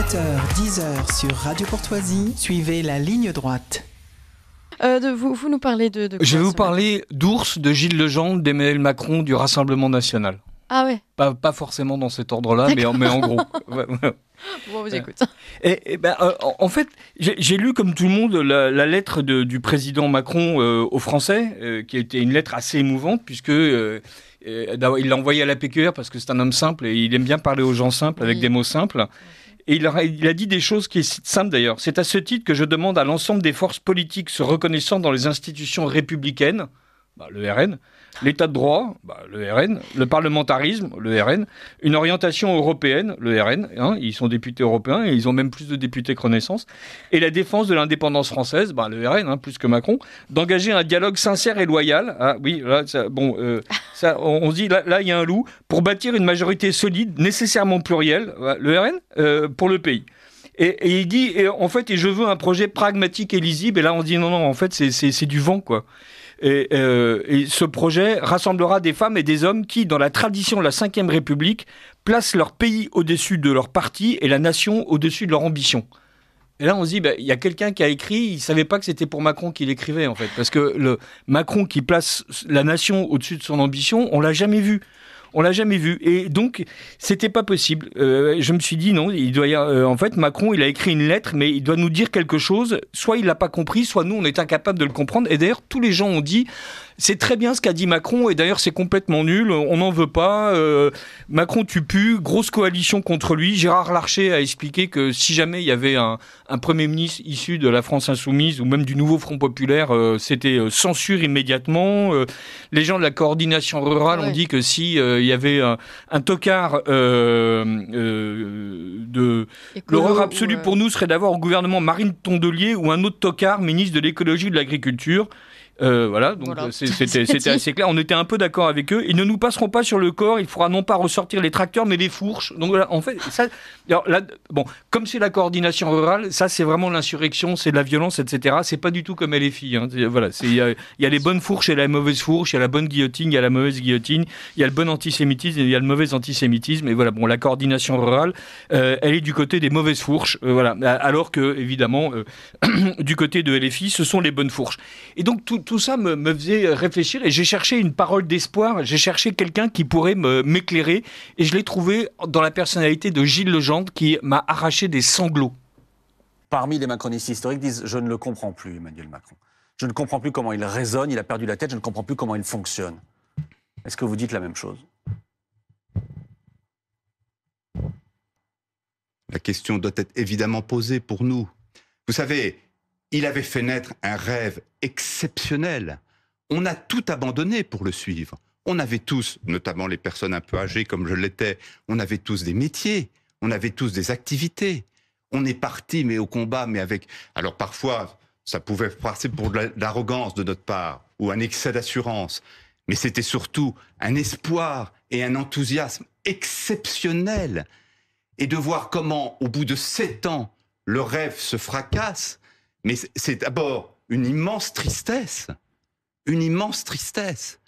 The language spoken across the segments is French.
7h, 10h sur Radio Courtoisie, suivez la ligne droite. Euh, de, vous, nous parlez de, Je vais vous parler d'Ours, de Gilles Lejeune, d'Emmanuel Macron, du Rassemblement National. Ah ouais pas, forcément dans cet ordre-là, mais, en gros. on vous écoute. Et, ben, euh, en fait, j'ai lu comme tout le monde la, lettre du président Macron euh, aux Français, qui était une lettre assez émouvante, puisque... il l'a envoyé à la PQR parce que c'est un homme simple et il aime bien parler aux gens simples avec des mots simples. Et il a, dit des choses qui sont simples d'ailleurs. C'est à ce titre que je demande à l'ensemble des forces politiques se reconnaissant dans les institutions républicaines, bah, le RN, l'état de droit, bah, le RN, le parlementarisme, le RN, une orientation européenne, le RN, hein. ils sont députés européens et ils ont même plus de députés que Renaissance, et la défense de l'indépendance française, bah, le RN, hein, plus que Macron, d'engager un dialogue sincère et loyal, ah oui, là, bon, euh, ça, on, se dit, là, il y a un loup, pour bâtir une majorité solide, nécessairement plurielle, bah, le RN, euh, pour le pays. Et, il dit, en fait, et je veux un projet pragmatique et lisible. Et là, on dit non, non, en fait, c'est du vent, quoi. Euh, et, ce projet rassemblera des femmes et des hommes qui, dans la tradition de la Ve République, placent leur pays au-dessus de leur parti et la nation au-dessus de leur ambition. Et là, on se dit, bah, il y a quelqu'un qui a écrit, il ne savait pas que c'était pour Macron qu'il écrivait, en fait. Parce que le Macron qui place la nation au-dessus de son ambition, on l'a jamais vu. On l'a jamais vu. Et donc, c'était pas possible. Euh, je me suis dit non, il doit y euh, en fait, Macron, il a écrit une lettre, mais il doit nous dire quelque chose. Soit il l'a pas compris, soit nous, on est incapable de le comprendre. Et d'ailleurs, tous les gens ont dit c'est très bien ce qu'a dit Macron, et d'ailleurs c'est complètement nul, on n'en veut pas. Euh, Macron, tu pue. grosse coalition contre lui. Gérard Larcher a expliqué que si jamais il y avait un, Premier ministre issu de la France insoumise ou même du nouveau Front populaire, euh, c'était euh, censure immédiatement. les gens de la coordination rurale ont dit que si y avait un, un tocard de... L'horreur absolue pour nous serait d'avoir au gouvernement Marine Tondelier ou un autre tocard ministre de l'écologie et de l'agriculture. Euh, voilà, donc euh, c'était assez clair. On était un peu d'accord avec eux. Ils ne nous passeront pas sur le corps. Il faudra non pas ressortir les tracteurs, mais les fourches. Donc en fait, ça. Alors là, bon, comme c'est la coordination rurale, ça c'est vraiment l'insurrection, c'est de la violence, etc. C'est pas du tout comme LFI. Hein. Voilà, il y, a les bonnes fourches et la mauvaise fourche, il y a la bonne guillotine, il y a la mauvaise guillotine, il y a le bon antisémitisme il y a le mauvais antisémitisme. Et voilà, bon, la coordination rurale, euh, elle est du côté des mauvaises fourches. voilà, alors que évidemment, du côté de LFI, ce sont les bonnes fourches. Et donc tout tout ça me, faisait réfléchir et j'ai cherché une parole d'espoir, j'ai cherché quelqu'un qui pourrait m'éclairer et je l'ai trouvé dans la personnalité de Gilles Legendre qui m'a arraché des sanglots. Parmi les macronistes historiques disent Je ne le comprends plus, Emmanuel Macron. Je ne comprends plus comment il raisonne, il a perdu la tête, je ne comprends plus comment il fonctionne. Est-ce que vous dites la même chose La question doit être évidemment posée pour nous. Vous savez, il avait fait naître un rêve exceptionnel. On a tout abandonné pour le suivre. On avait tous, notamment les personnes un peu âgées comme je l'étais, on avait tous des métiers, on avait tous des activités. On est parti, mais au combat, mais avec... Alors parfois, ça pouvait passer pour de l'arrogance de notre part, ou un excès d'assurance, mais c'était surtout un espoir et un enthousiasme exceptionnel. Et de voir comment, au bout de sept ans, le rêve se fracasse, mais c'est d'abord une immense tristesse, une immense tristesse.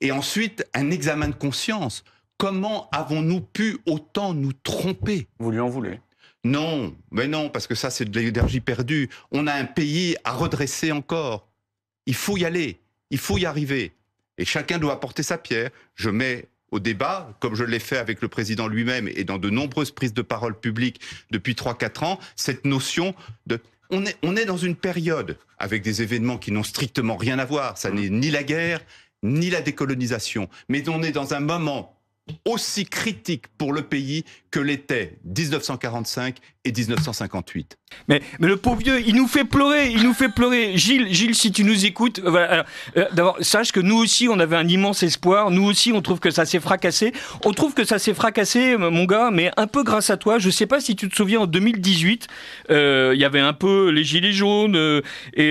Et ensuite, un examen de conscience. Comment avons-nous pu autant nous tromper Vous lui en voulez Non, mais non, parce que ça, c'est de l'énergie perdue. On a un pays à redresser encore. Il faut y aller, il faut y arriver. Et chacun doit apporter sa pierre. Je mets au débat, comme je l'ai fait avec le président lui-même et dans de nombreuses prises de parole publiques depuis 3-4 ans, cette notion de on est, dans une période avec des événements qui n'ont strictement rien à voir. Ça mmh. n'est ni la guerre, ni la décolonisation. Mais on est dans un moment aussi critique pour le pays que l'étaient 1945 et 1958. Mais, mais le pauvre vieux, il nous fait pleurer, il nous fait pleurer. Gilles, Gilles, si tu nous écoutes, euh, voilà, euh, d'abord, sache que nous aussi, on avait un immense espoir. Nous aussi, on trouve que ça s'est fracassé. On trouve que ça s'est fracassé, mon gars, mais un peu grâce à toi. Je ne sais pas si tu te souviens, en 2018, euh, il y avait un peu les gilets jaunes et,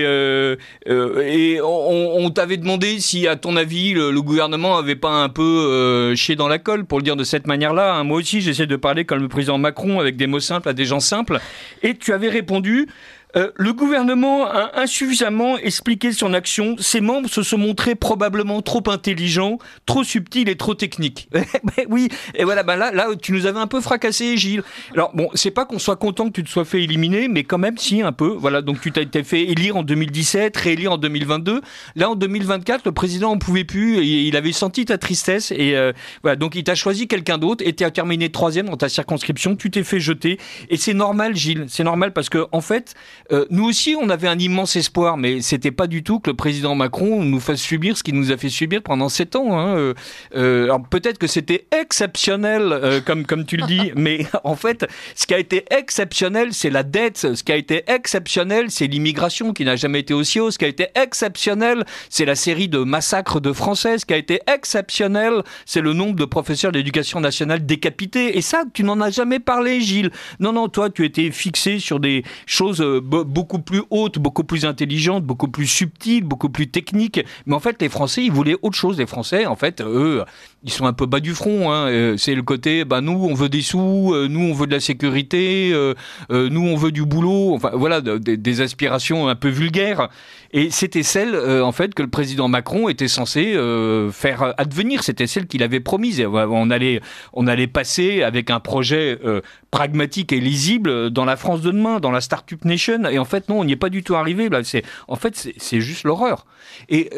on, t'avait demandé si, à ton avis, le, gouvernement avait pas un peu ché dans la colle, pour le dire de cette manière-là. Hein. Moi aussi, j'essaie de parler comme le président Macron avec des mots simples à des gens simples. Et tu avais répondu euh, le gouvernement a insuffisamment expliqué son action. Ses membres se sont montrés probablement trop intelligents, trop subtils et trop techniques. oui, et voilà, ben là, là, tu nous avais un peu fracassé, Gilles. Alors bon, c'est pas qu'on soit content que tu te sois fait éliminer, mais quand même, si, un peu. Voilà, donc tu t'es fait élire en 2017, réélire en 2022. Là, en 2024, le président en pouvait plus il avait senti ta tristesse et euh, voilà, donc il t'a choisi quelqu'un d'autre et as terminé troisième dans ta circonscription. Tu t'es fait jeter et c'est normal, Gilles. C'est normal parce que en fait, euh, nous aussi, on avait un immense espoir, mais c'était pas du tout que le président Macron nous fasse subir ce qu'il nous a fait subir pendant sept ans. Hein. Euh, euh alors peut-être que c'était exceptionnel, euh, comme comme tu le dis, mais en fait, ce qui a été exceptionnel, c'est la dette. Ce qui a été exceptionnel, c'est l'immigration qui n'a jamais été aussi haute. Ce qui a été exceptionnel, c'est la série de massacres de Français. Ce qui a été exceptionnel, c'est le nombre de professeurs d'éducation nationale décapités. Et ça, tu n'en as jamais parlé, Gilles. Non, non, toi, tu étais fixé sur des choses beaucoup plus haute, beaucoup plus intelligente, beaucoup plus subtile, beaucoup plus technique. Mais en fait, les Français, ils voulaient autre chose. Les Français, en fait, eux, ils sont un peu bas du front. Hein. Euh, c'est le côté, bah, nous, on veut des sous, euh, nous, on veut de la sécurité, euh, nous, on veut du boulot. Enfin, voilà, des, aspirations un peu vulgaires. Et c'était celle, en fait, que le président Macron était censé faire advenir. C'était celle qu'il avait promise. on allait, on allait passer avec un projet pragmatique et lisible dans la France de demain, dans la Startup Nation. Et en fait, non, on n'y est pas du tout arrivé. Là, c'est, en fait, c'est juste l'horreur. Et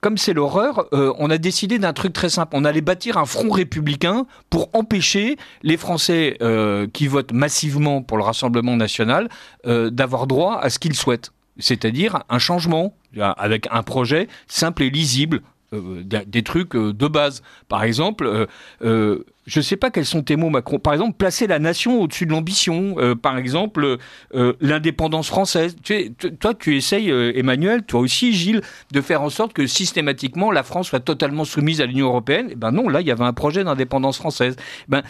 comme c'est l'horreur, euh, on a décidé d'un truc très simple. On allait bâtir un front républicain pour empêcher les Français euh, qui votent massivement pour le Rassemblement national euh, d'avoir droit à ce qu'ils souhaitent, c'est-à-dire un changement avec un projet simple et lisible, des trucs de base. Par exemple je ne sais pas quels sont tes mots, Macron. Par exemple, placer la nation au-dessus de l'ambition. Euh, par exemple, euh, l'indépendance française. Tu sais, toi, tu essayes, euh, Emmanuel, toi aussi, Gilles, de faire en sorte que systématiquement la France soit totalement soumise à l'Union européenne. Et eh ben non, là, il y avait un projet d'indépendance française. Eh ben,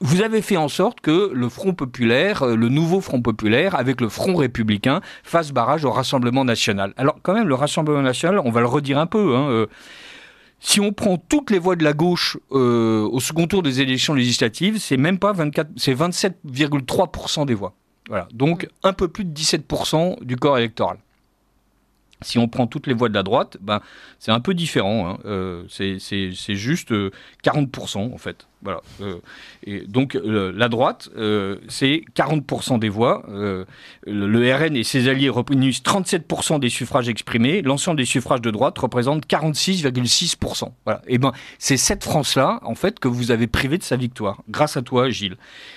vous avez fait en sorte que le Front populaire, le nouveau Front populaire, avec le Front républicain, fasse barrage au Rassemblement national. Alors, quand même, le Rassemblement national, on va le redire un peu. Hein, si on prend toutes les voix de la gauche euh, au second tour des élections législatives, c'est même pas 24, c'est 27,3% des voix. Voilà, donc un peu plus de 17% du corps électoral. Si on prend toutes les voix de la droite, ben, c'est un peu différent. Hein. Euh, c'est juste 40% euh, en fait. Voilà. Euh, et donc euh, la droite, euh, c'est 40% des voix. le RN et ses alliés réunissent 37% des suffrages exprimés. L'ensemble des suffrages de droite représente 46,6%. Voilà. Et ben, c'est cette France-là, en fait, que vous avez privé de sa victoire, grâce à toi, Gilles.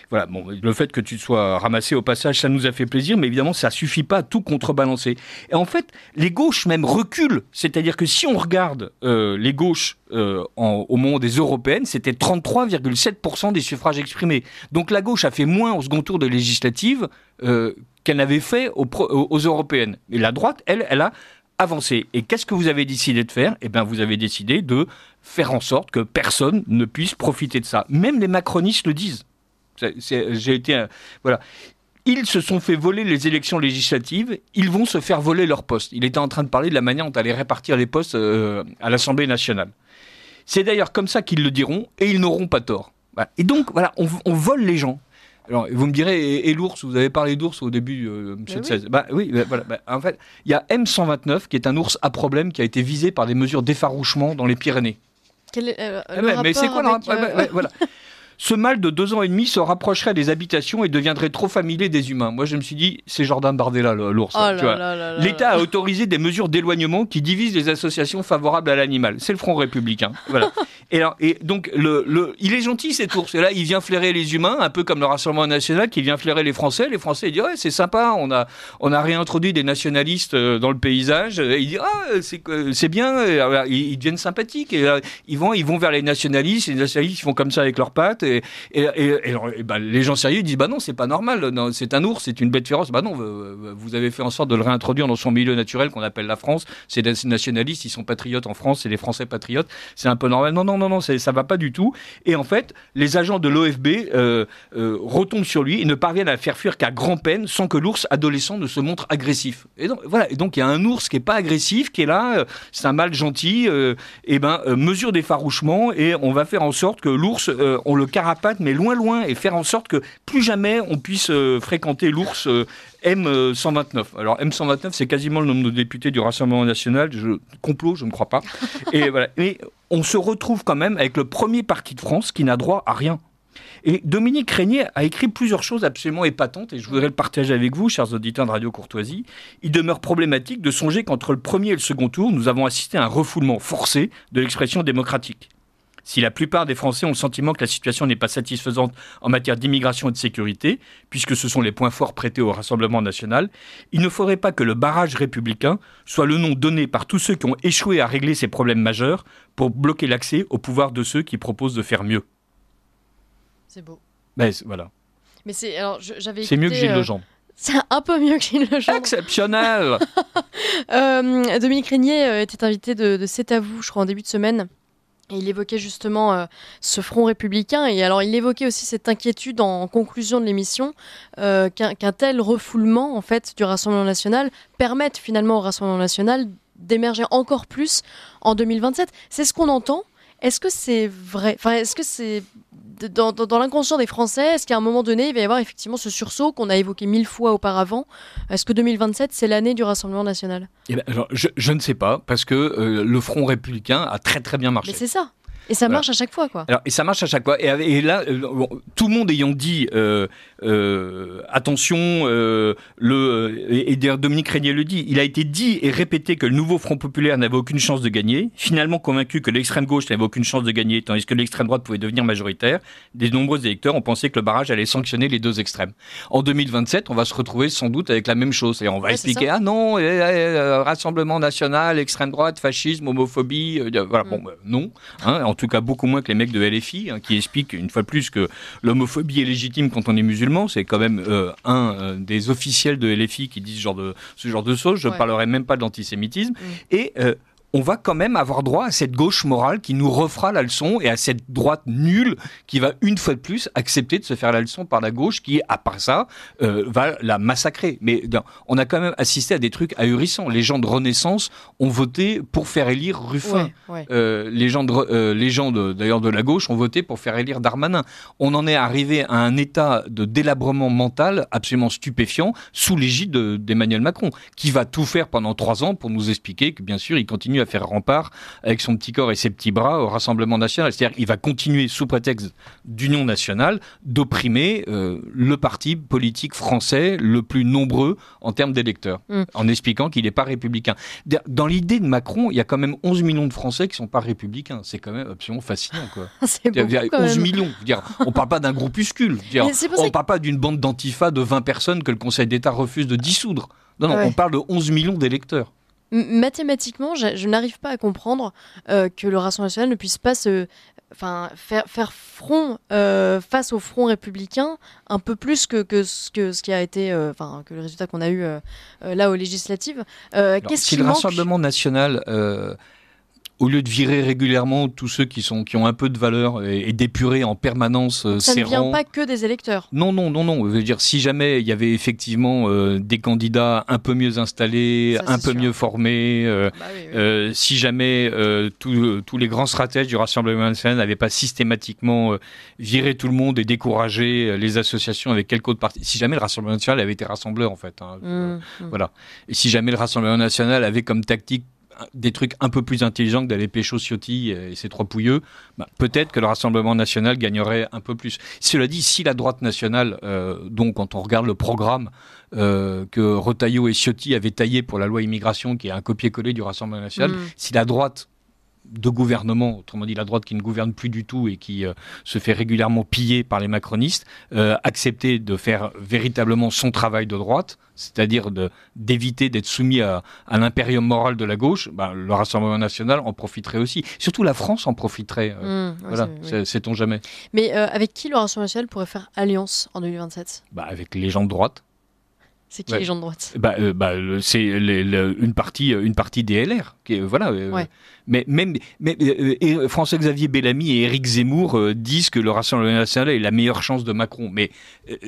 Voilà. Bon, le fait que tu te sois ramassé au passage, ça nous a fait plaisir, mais évidemment, ça suffit pas à tout contrebalancer. Et en fait, les gauches même reculent. C'est-à-dire que si on regarde les gauches au moment des européennes, c'était 33, 3,7% des suffrages exprimés. Donc la gauche a fait moins au second tour de législative euh, qu'elle n'avait fait aux, européennes. Et la droite, elle, elle a avancé. Et qu'est-ce que vous avez décidé de faire Eh bien, vous avez décidé de faire en sorte que personne ne puisse profiter de ça. Même les macronistes le disent. J'ai été. voilà ils se sont fait voler les élections législatives, ils vont se faire voler leurs postes. Il était en train de parler de la manière dont allait répartir les postes euh, à l'Assemblée nationale. C'est d'ailleurs comme ça qu'ils le diront et ils n'auront pas tort. Et donc, voilà, on, vole les gens. Alors, vous me direz, et, l'ours, vous avez parlé d'ours au début, euh, M. monsieur Bah oui, bah, voilà. Bah, en fait, il y a M129 qui est un ours à problème qui a été visé par des mesures d'effarouchement dans les Pyrénées. Quel est, euh, ah, le mais c'est quoi là euh, voilà. Ce mâle de deux ans et demi se rapprocherait des habitations et deviendrait trop familier des humains. Moi, je me suis dit, c'est Jordan Bardella, l'ours. L'État a autorisé des mesures d'éloignement qui divisent les associations favorables à l'animal. C'est le Front républicain. Voilà. et, et donc, le, il est gentil cet ours. là, il vient flairer les humains, un peu comme le Rassemblement national qui vient flairer les Français. Les Français ils disent, ouais, c'est sympa, on a, on a réintroduit des nationalistes euh, dans le paysage. ils disent, ah, c'est bien. ils, deviennent sympathiques. Et, ils, vont, ils vont vers les nationalistes. Et les nationalistes ils font comme ça avec leurs pattes et, bah, les gens sérieux disent bah non, c'est pas normal, c'est un ours, c'est une bête féroce. Bah non, vous avez fait en sorte de le réintroduire dans son milieu naturel qu'on appelle la France. C'est nationalistes, ils sont patriotes en France, c'est les Français patriotes, c'est un peu normal. Non, non, non, non, ça va pas du tout. Et en fait, les agents de l'OFB euh, euh, retombent sur lui ils ne parviennent à le faire fuir qu'à grand peine sans que l'ours adolescent ne se montre agressif. Et donc, voilà. Et donc, il y a un ours qui est pas agressif, qui est là, euh, c'est un mâle gentil, et ben, mesure d'effarouchement et on va faire en sorte que l'ours, on le carapate, mais loin, loin, et faire en sorte que plus jamais on puisse euh, fréquenter l'ours euh, M129. Euh, Alors M129, c'est quasiment le nombre de députés du Rassemblement national. Je, complot, je ne crois pas. Et voilà. Mais on se retrouve quand même avec le premier parti de France qui n'a droit à rien. Et Dominique Régnier a écrit plusieurs choses absolument épatantes, et je voudrais le partager avec vous, chers auditeurs de Radio Courtoisie. Il demeure problématique de songer qu'entre le premier et le second tour, nous avons assisté à un refoulement forcé de l'expression démocratique si la plupart des Français ont le sentiment que la situation n'est pas satisfaisante en matière d'immigration et de sécurité, puisque ce sont les points forts prêtés au Rassemblement national, il ne faudrait pas que le barrage républicain soit le nom donné par tous ceux qui ont échoué à régler ces problèmes majeurs pour bloquer l'accès au pouvoir de ceux qui proposent de faire mieux. C'est beau. Mais ben, voilà. Mais c'est mieux que Gilles euh, Le C'est un peu mieux que Gilles Exceptionnel euh, Dominique Régnier euh, était invité de, de C'est à vous, je crois, en début de semaine il évoquait justement euh, ce front républicain, et alors il évoquait aussi cette inquiétude en, conclusion de l'émission euh, qu'un tel refoulement en fait du Rassemblement national permette finalement au Rassemblement national d'émerger encore plus en 2027. C'est ce qu'on entend. Est-ce que c'est vrai Enfin, est-ce que c'est dans, l'inconscient des Français, est-ce qu'à un moment donné, il va y avoir effectivement ce sursaut qu'on a évoqué mille fois auparavant Est-ce que 2027, c'est l'année du Rassemblement national eh ben, je, ne sais pas, parce que euh, le Front républicain a très très bien marché. Mais c'est ça et ça marche à chaque fois, quoi. et ça marche à chaque fois. Et, là, euh, tout le monde ayant dit, euh, euh, attention, euh, le, euh, et, Dominique Régnier le dit, il a été dit et répété que le nouveau Front populaire n'avait aucune chance de gagner, finalement convaincu que l'extrême gauche n'avait aucune chance de gagner, tandis que l'extrême droite pouvait devenir majoritaire, des nombreux électeurs ont pensé que le barrage allait sanctionner les deux extrêmes. En 2027, on va se retrouver sans doute avec la même chose. Et on va expliquer, ah non, eh, eh, Rassemblement national, extrême droite, fascisme, homophobie, voilà, bon, mm. bah, non. Hein, en tout cas, beaucoup moins que les mecs de LFI, hein, qui expliquent une fois de plus que l'homophobie est légitime quand on est musulman c'est quand même euh, un euh, des officiels de LFI qui dit ce genre de, ce genre de choses. Je ne parlerai même pas d'antisémitisme. l'antisémitisme Et euh, on va quand même avoir droit à cette gauche morale qui nous refera la leçon et à cette droite nulle qui va une fois de plus accepter de se faire la leçon par la gauche qui, à part ça, euh, va la massacrer. Mais on a quand même assisté à des trucs ahurissants. Les gens de Renaissance ont voté pour faire élire Ruffin. Euh, les gens, d'ailleurs de, euh, les gens de la gauche ont voté pour faire élire Darmanin. On en est arrivé à un état de délabrement mental absolument stupéfiant sous l'égide d'Emmanuel Macron, qui va tout faire pendant trois ans pour nous expliquer que, bien sûr, il continue à faire rempart avec son petit corps et ses petits bras au Rassemblement national. C'est-à-dire qu'il va continuer, sous prétexte d'union nationale, d'opprimer euh, le parti politique français le plus nombreux en termes d'électeurs, mm. en expliquant qu'il n'est pas républicain. Dans l'idée de Macron, il y a quand même 11 millions de Français qui ne sont pas républicains. C'est quand même absolument fascinant. 11 millions. on ne parle pas d'un groupuscule. on ne parle pas d'une bande d'antifa de 20 personnes que le Conseil d'État refuse de dissoudre. Non, non, on parle de 11 millions d'électeurs mathématiquement, je, n'arrive pas à comprendre euh, que le Rassemblement national ne puisse pas se, enfin, faire, faire front euh, face au front républicain un peu plus que, ce, que ce qui a été, euh, que le résultat qu'on a eu là aux législatives. Qu'est-ce si le manque... Rassemblement national au lieu de virer régulièrement tous ceux qui, sont, qui ont un peu de valeur et, d'épurer en permanence euh, Ça ne vient pas que des électeurs. Non, non, non, non. Je veux dire, si jamais il y avait effectivement euh, des candidats un peu mieux installés, un peu mieux formés, euh, bah si jamais tous les grands stratèges du Rassemblement national n'avaient pas systématiquement viré tout le monde et découragé les associations avec quelques autres partis, si jamais le Rassemblement national avait été rassembleur en fait, hein. mmh, mmh. voilà. Et si jamais le Rassemblement national avait comme tactique des trucs un peu plus intelligents que d'aller pécho Ciotti et ses trois pouilleux, bah, peut-être que le Rassemblement national gagnerait un peu plus. Cela dit, si la droite nationale, euh, donc quand on regarde le programme euh, que Retailleau et Ciotti avaient taillé pour la loi immigration, qui est un copier-coller du Rassemblement national, mm. si la droite de gouvernement, autrement dit la droite qui ne gouverne plus du tout et qui euh, se fait régulièrement piller par les macronistes, euh, accepter de faire véritablement son travail de droite, c'est-à-dire d'éviter d'être soumis à, l'impérium moral de la gauche, bah, le Rassemblement national en profiterait aussi. Surtout la France en profiterait. Euh, mmh, sait-on jamais. Mais avec qui le Rassemblement national pourrait faire alliance en 2027 bah, Avec les gens de droite. C'est qui les gens de droite bah, euh, bah C'est une partie, euh, une partie des LR. Qui, voilà. Euh, mais même mais, François-Xavier Bellamy et Éric Zemmour disent que le Rassemblement national est la meilleure chance de Macron. Mais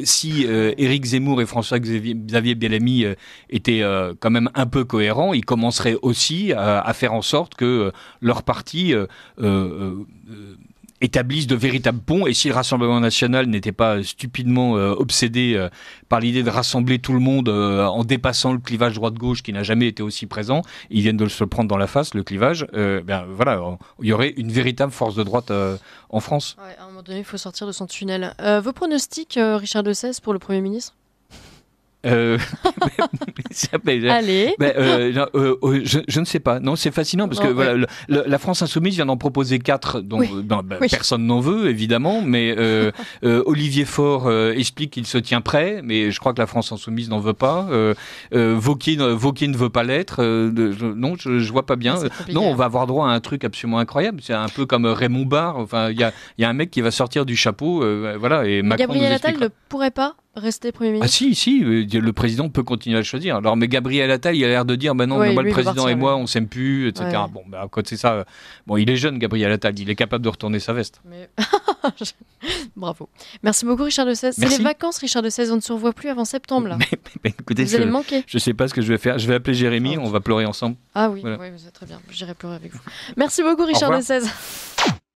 si Éric Zemmour et François-Xavier Bellamy étaient quand même un peu cohérents, ils commenceraient aussi à faire en sorte que leur parti établissent de véritables ponts. Et si le Rassemblement national n'était pas euh, stupidement euh, obsédé euh, par l'idée de rassembler tout le monde en dépassant le clivage droite-gauche qui n'a jamais été aussi présent, ils viennent de se le prendre dans la face, le clivage, ben, voilà, il y aurait une véritable force de droite en France. à un moment donné, il faut sortir de son tunnel. vos pronostics, Richard de Cesse, pour le Premier ministre euh... je, ne sais pas. Non, c'est fascinant parce que voilà, la, France insoumise vient d'en proposer quatre, dont ben, ben, personne n'en veut évidemment. Mais euh, euh, Olivier Faure euh, explique qu'il se tient prêt, mais je crois que la France insoumise n'en veut pas. Vauquier, ne veut pas l'être. non, je, vois pas bien. Non, on va avoir droit à un truc absolument incroyable. C'est un peu comme Raymond Barre. Enfin, il y a, un mec qui va sortir du chapeau, voilà. Et Macron Gabriel Attal ne pourrait pas rester Premier ministre Ah si, si, euh, le président peut continuer à le choisir. Alors, mais Gabriel Attal, il a l'air de dire, ben non, moi, le président et moi, on s'aime plus, etc. Bon, à bah, côté c'est ça, euh, bon, il est jeune, Gabriel Attal, il est capable de retourner sa veste. Mais... Bravo. Merci beaucoup, Richard de C'est les vacances, Richard de on ne se revoit plus avant septembre. Là. Mais, écoutez, vous allez manquer. Je sais pas ce que je vais faire. Je vais appeler Jérémy, ah, on va pleurer ensemble. Ah oui, oui très bien. J'irai pleurer avec vous. Merci beaucoup, Richard de